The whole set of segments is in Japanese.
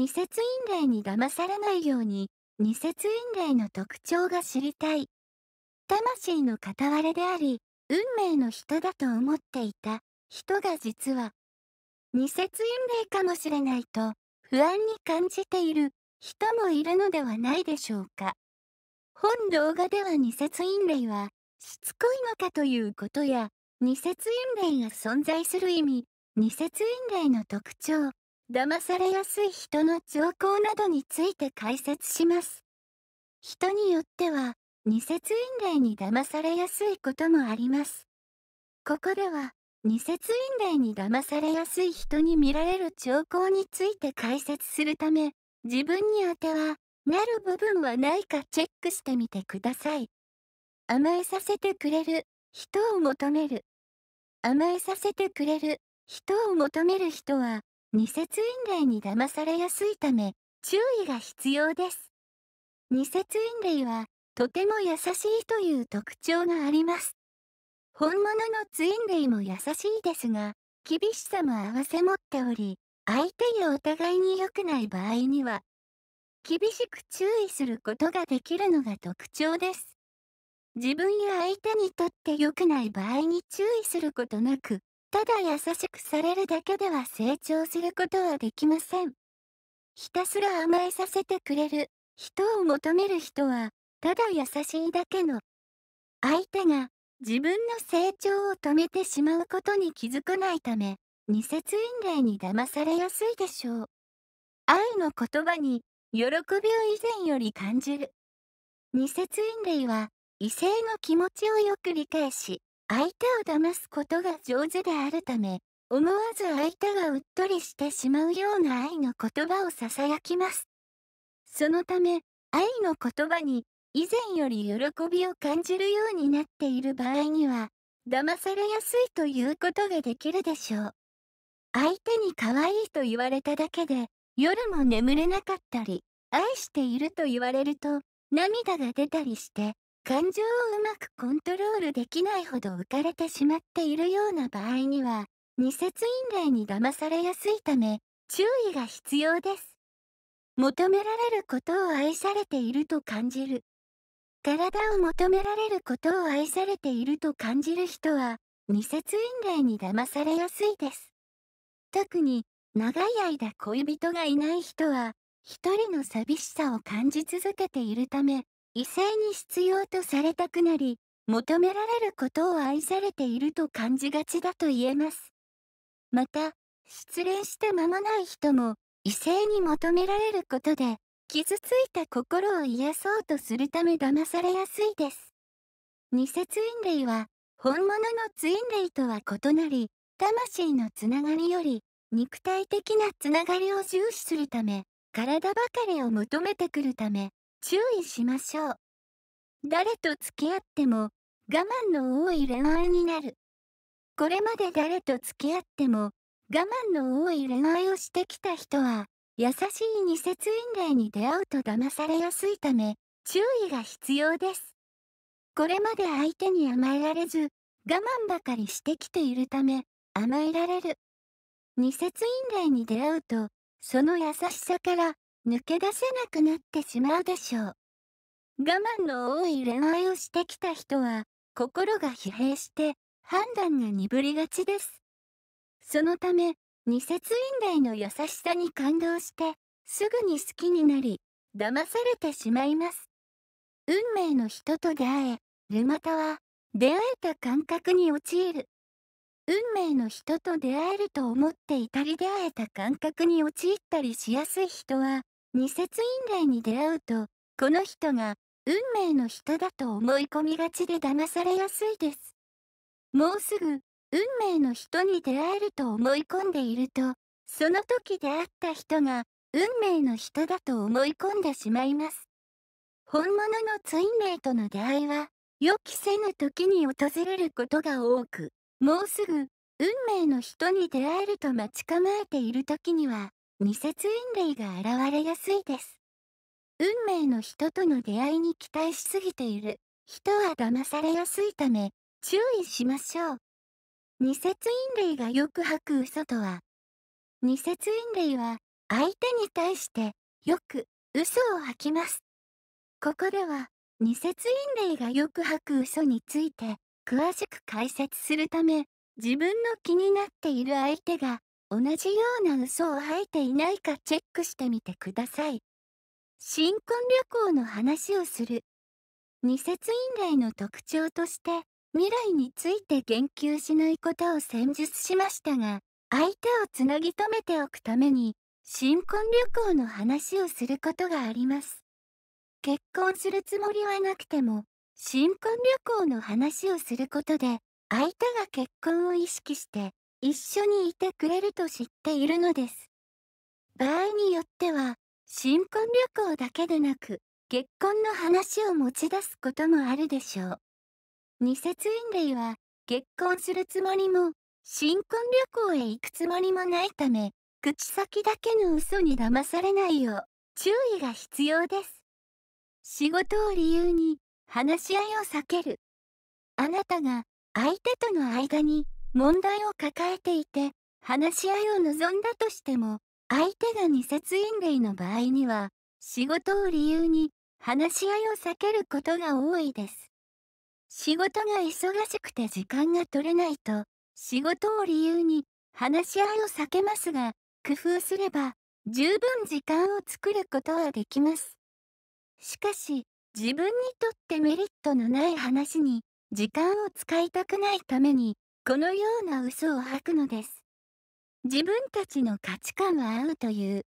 二節陰霊に騙されないように、二節陰霊の特徴が知りたい。魂の片割れであり、運命の人だと思っていた人が実は、二節陰霊かもしれないと不安に感じている人もいるのではないでしょうか。本動画では二節陰霊は、しつこいのかということや、二節陰霊が存在する意味、二節陰霊の特徴、騙されやすい人の兆候などについて解説します。人によっては、偽ツインレイに騙されやすいこともあります。ここでは、偽ツインレイに騙されやすい人に見られる兆候について解説するため、自分に当ては、なる部分はないかチェックしてみてください。甘えさせてくれる、人を求める。甘えさせてくれる、人を求める人は、二節因霊に騙されやすいため、注意が必要です。二節因霊は、とても優しいという特徴があります。本物のツイン類も優しいですが、厳しさも併せ持っており、相手やお互いに良くない場合には、厳しく注意することができるのが特徴です。自分や相手にとって良くない場合に注意することなく、ただ優しくされるだけでは成長することはできません。ひたすら甘えさせてくれる人を求める人は、ただ優しいだけの。相手が自分の成長を止めてしまうことに気づかないため、二節陰霊に騙されやすいでしょう。愛の言葉に喜びを以前より感じる。二節陰霊は異性の気持ちをよく理解し、相手を騙すことが上手であるため、思わず相手がうっとりしてしまうような愛の言葉をささやきます。そのため、愛の言葉に以前より喜びを感じるようになっている場合には、騙されやすいということができるでしょう。相手に可愛いと言われただけで、夜も眠れなかったり、愛していると言われると、涙が出たりして、感情をうまくコントロールできないほど浮かれてしまっているような場合には、二節因霊に騙されやすいため、注意が必要です。求められることを愛されていると感じる。体を求められることを愛されていると感じる人は、二節因霊に騙されやすいです。特に、長い間恋人がいない人は、一人の寂しさを感じ続けているため、異性に必要とされたくなり、求められることを愛されていると感じがちだと言えます。また、失恋して間もない人も、異性に求められることで、傷ついた心を癒そうとするため騙されやすいです。偽ツインレイは、本物のツインレイとは異なり、魂のつながりより、肉体的なつながりを重視するため、体ばかりを求めてくるため、注意しましょう。誰と付き合っても我慢の多い恋愛になる。これまで誰と付き合っても我慢の多い恋愛をしてきた人は、優しい二節陰霊に出会うと騙されやすいため、注意が必要です。これまで相手に甘えられず、我慢ばかりしてきているため、甘えられる。二節陰霊に出会うと、その優しさから抜け出せなくなってしまうでしょう。我慢の多い恋愛をしてきた人は、心が疲弊して判断が鈍りがちです。そのため、二節院霊の優しさに感動して、すぐに好きになり、騙されてしまいます。運命の人と出会え、ルマタは、出会えた感覚に陥る。運命の人と出会えると思っていたり出会えた感覚に陥ったりしやすい人は、二節陰霊に出会うと、この人が運命の人だと思い込みがちで騙されやすいです。もうすぐ運命の人に出会えると思い込んでいると、その時出会った人が運命の人だと思い込んでしまいます。本物のツインレイとの出会いは、予期せぬ時に訪れることが多く、もうすぐ運命の人に出会えると待ち構えている時には、二節運命が現れやすいです。運命の人との出会いに期待しすぎている人は騙されやすいため注意しましょう。二節運霊がよく吐く嘘とは、二節運霊は相手に対してよく嘘を吐きます。ここでは二節運霊がよく吐く嘘について詳しく解説するため自分の気になっている相手が同じような嘘を吐いていないかチェックしてみてください。新婚旅行の話をする。二節院例の特徴として、未来について言及しないことを戦術しましたが、相手をつなぎ止めておくために、新婚旅行の話をすることがあります。結婚するつもりはなくても、新婚旅行の話をすることで、相手が結婚を意識して、一緒にいてくれると知っているのです。場合によっては、新婚旅行だけでなく、結婚の話を持ち出すこともあるでしょう。二節院類は、結婚するつもりも、新婚旅行へ行くつもりもないため、口先だけの嘘に騙されないよう、注意が必要です。仕事を理由に、話し合いを避ける。あなたが、相手との間に、問題を抱えていて話し合いを望んだとしても相手が二節因類の場合には仕事を理由に話し合いを避けることが多いです仕事が忙しくて時間が取れないと仕事を理由に話し合いを避けますが工夫すれば十分時間を作ることはできますしかし自分にとってメリットのない話に時間を使いたくないためにこのような嘘を吐くのです。自分たちの価値観は合うという。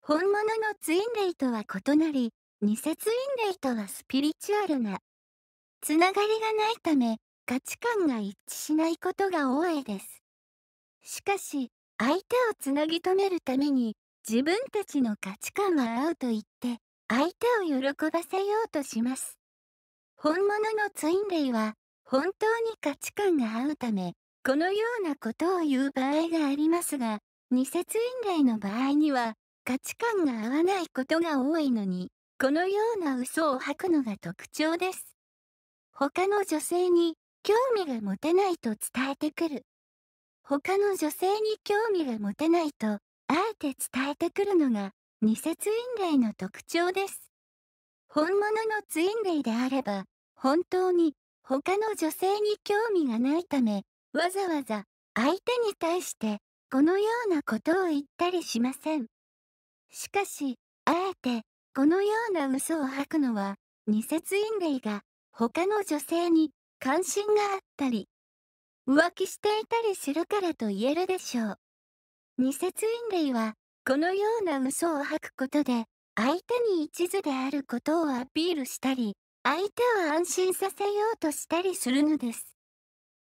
本物のツインレイとは異なり、偽ツインレイとはスピリチュアルな。つながりがないため、価値観が一致しないことが多いです。しかし、相手をつなぎ止めるために、自分たちの価値観は合うと言って、相手を喜ばせようとします。本物のツインレイは、本当に価値観が合うため、このようなことを言う場合がありますが、二節以外の場合には、価値観が合わないことが多いのに、このような嘘を吐くのが特徴です。他の女性に興味が持てないと伝えてくる。他の女性に興味が持てないと、あえて伝えてくるのが、二節院霊の特徴です。本物のツインレイであれば、本当に他の女性に興味がないため、わざわざ相手に対してこのようなことを言ったりしません。しかし、あえてこのような嘘を吐くのは、二節陰霊が他の女性に関心があったり、浮気していたりするからと言えるでしょう。二節陰霊は、このような嘘を吐くことで、相手に一途であることをアピールしたり、相手を安心させようとしたりするのです。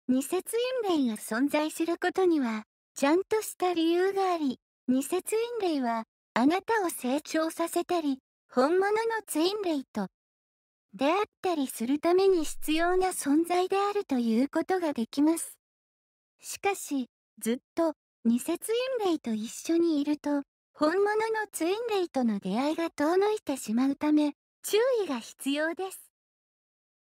二節陰霊が存在することには、ちゃんとした理由があり、二節陰霊は、あなたを成長させたり、本物のツインレイと出会ったりするために必要な存在であるということができます。しかし、ずっと二節陰霊と一緒にいると、本物のツインレイとの出会いが遠のいてしまうため、注意が必要です。